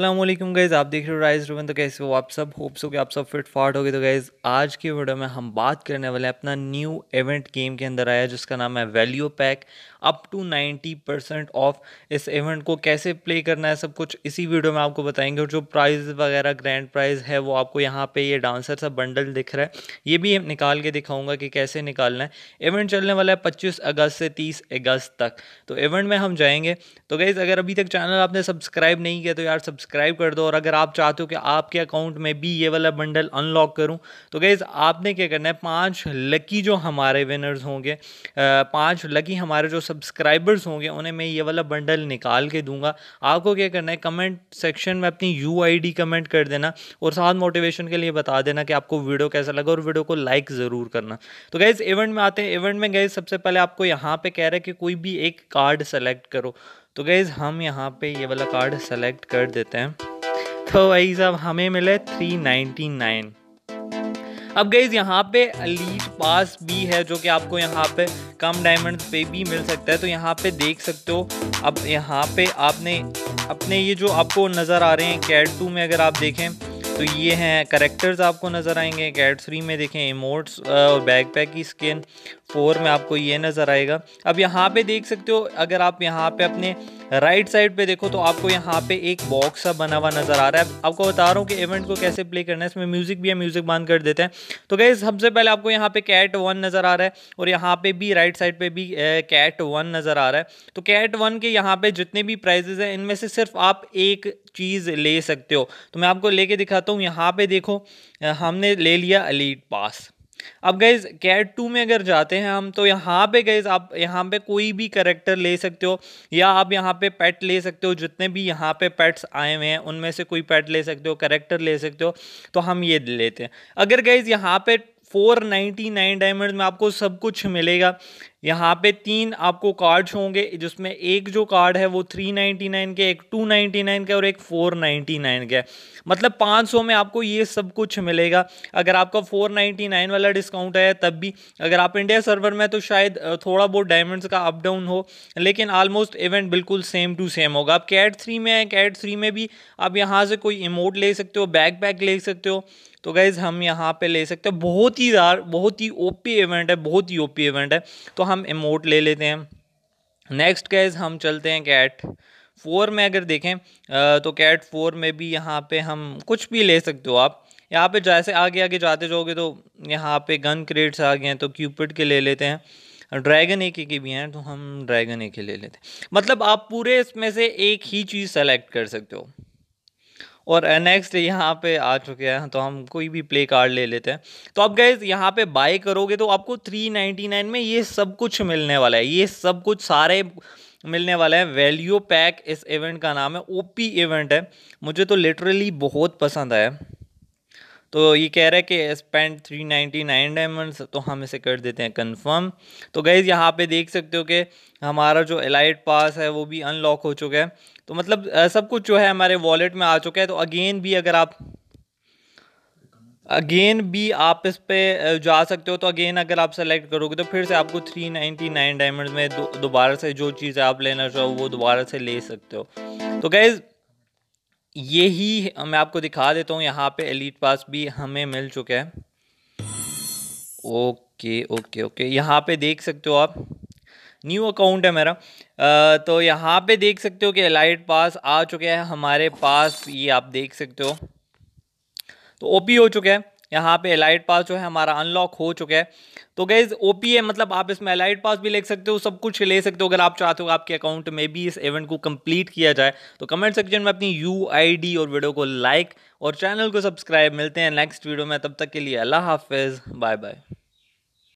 अल्लाम गैज़ आप देख रहे हो राइज रोवन तो कैसे हो आप सब होप्स हो कि आप सब फिट फाट हो गए तो गैज़ आज की वीडियो में हम बात करने वाले हैं अपना न्यू इवेंट गेम के अंदर आया जिसका नाम है value pack up to 90 percent off इस इवेंट को कैसे प्ले करना है सब कुछ इसी वीडियो में आपको बताएंगे और जो प्राइज़ वगैरह ग्रैंड प्राइज़ है वो आपको यहाँ पर ये डांसर सा बंडल दिख रहा है ये भी निकाल के दिखाऊँगा कि कैसे निकालना है इवेंट चलने वाला है पच्चीस अगस्त से तीस अगस्त तक तो इवेंट में हम जाएंगे तो गैज़ अगर अभी तक चैनल आपने सब्सक्राइब नहीं किया तो यार सब सब्सक्राइब कर दो और अगर आप चाहते हो कि आपके अकाउंट में भी ये वाला बंडल अनलॉक करूँ तो गैज़ आपने क्या करना है पाँच लकी जो हमारे विनर्स होंगे पांच लकी हमारे जो सब्सक्राइबर्स होंगे उन्हें मैं ये वाला बंडल निकाल के दूंगा आपको क्या करना है कमेंट सेक्शन में अपनी यू कमेंट कर देना और साथ मोटिवेशन के लिए बता देना कि आपको वीडियो कैसा लगा और वीडियो को लाइक ज़रूर करना तो गैस इवेंट में आते हैं इवेंट में गए सबसे पहले आपको यहाँ पे कह रहे हैं कि कोई भी एक कार्ड सेलेक्ट करो तो गैज़ हम यहाँ पे ये वाला कार्ड सेलेक्ट कर देते हैं तो वही साहब हमें मिले थ्री नाइनटी नाइन अब गईज यहाँ पे अलीट पास भी है जो कि आपको यहाँ पे कम डायमंड पे भी मिल सकता है तो यहाँ पे देख सकते हो अब यहाँ पे आपने अपने ये जो आपको नज़र आ रहे हैं कैट टू में अगर आप देखें तो ये हैं करेक्टर्स आपको नज़र आएंगे कैट थ्री में देखें इमोट्स और बैग पैक की स्किन फोर में आपको ये नज़र आएगा अब यहाँ पे देख सकते हो अगर आप यहाँ पे अपने राइट साइड पे देखो तो आपको यहाँ पे एक बॉक्स सा बना हुआ नजर आ रहा है आपको बता रहा हूँ कि इवेंट को कैसे प्ले करना है इसमें म्यूजिक भी है म्यूजिक बंद कर देते हैं तो गई सबसे पहले आपको यहाँ पे कैट वन नजर आ रहा है और यहाँ पे भी राइट साइड पे भी कैट वन नजर आ रहा है तो कैट वन के यहाँ पे जितने भी प्राइजेज हैं इनमें से सिर्फ आप एक चीज ले सकते हो तो मैं आपको लेके दिखाता हूँ यहाँ पे देखो हमने ले लिया अलीट पास अब गैज़ कैट टू में अगर जाते हैं हम तो यहाँ पे गैज़ आप यहाँ पे कोई भी करेक्टर ले सकते हो या आप यहाँ पे पेट ले सकते हो जितने भी यहाँ पे पेट्स आए हुए हैं उनमें से कोई पेट ले सकते हो करेक्टर ले सकते हो तो हम ये लेते हैं अगर गैज़ यहाँ पे 499 डायमंड में आपको सब कुछ मिलेगा यहाँ पे तीन आपको कार्ड्स होंगे जिसमें एक जो कार्ड है वो 399 के एक 299 के और एक 499 के मतलब 500 में आपको ये सब कुछ मिलेगा अगर आपका 499 वाला डिस्काउंट है तब भी अगर आप इंडिया सर्वर में तो शायद थोड़ा बहुत डायमंड्स का अप डाउन हो लेकिन ऑलमोस्ट इवेंट बिल्कुल सेम टू सेम होगा आप कैट थ्री में हैं कैट थ्री में भी आप यहाँ से कोई इमोट ले सकते हो बैक पैक ले सकते हो तो गैज़ हम यहाँ पे ले सकते हो बहुत ही बहुत ही ओपी इवेंट है बहुत ही ओपी इवेंट है तो हम हम इमोट ले लेते हैं नेक्स्ट कैज हम चलते हैं कैट फोर में अगर देखें तो कैट फोर में भी यहाँ पे हम कुछ भी ले सकते हो आप यहाँ पे जैसे आगे आगे जाते जाओगे तो यहाँ पे गन क्रेट्स आ गए हैं तो क्यूपिड के ले लेते हैं ड्रैगन एक के भी हैं तो हम ड्रैगन एक के ले लेते हैं मतलब आप पूरे इसमें से एक ही चीज़ सेलेक्ट कर सकते हो और नेक्स्ट यहाँ पे आ चुके हैं तो हम कोई भी प्ले कार्ड ले लेते हैं तो आप गए यहाँ पे बाय करोगे तो आपको थ्री नाइन्टी नाइन में ये सब कुछ मिलने वाला है ये सब कुछ सारे मिलने वाला है वैल्यू पैक इस इवेंट का नाम है ओपी इवेंट है मुझे तो लिटरली बहुत पसंद आया तो ये कह रहा है कि spend three ninety nine diamonds तो हम इसे कर देते हैं कंफर्म तो गैज़ यहाँ पे देख सकते हो कि हमारा जो एलाइट पास है वो भी अनलॉक हो चुका है तो मतलब सब कुछ जो है हमारे वॉलेट में आ चुका है तो अगेन भी अगर आप अगेन भी आप इस पर जा सकते हो तो अगेन अगर आप सेलेक्ट करोगे तो फिर से आपको 399 डायमंड में दोबारा से जो चीज़ आप लेना चाहो वो दोबारा से ले सकते हो तो गैज़ ये ही मैं आपको दिखा देता हूँ यहाँ पे एलिट पास भी हमें मिल चुका है ओके ओके ओके यहाँ पे देख सकते हो आप न्यू अकाउंट है मेरा आ, तो यहाँ पे देख सकते हो कि एलाइट पास आ चुका है हमारे पास ये आप देख सकते हो तो ओपी हो चुका है यहाँ पे एलाइट पास जो है हमारा अनलॉक हो चुका है तो गैज ओ मतलब आप इसमें एलाइट पास भी ले सकते हो सब कुछ ले सकते हो अगर आप चाहते हो आपके अकाउंट में भी इस इवेंट को कंप्लीट किया जाए तो कमेंट सेक्शन में अपनी यू और वीडियो को लाइक और चैनल को सब्सक्राइब मिलते हैं नेक्स्ट वीडियो में तब तक के लिए अल्लाह हाफिज़ बाय बाय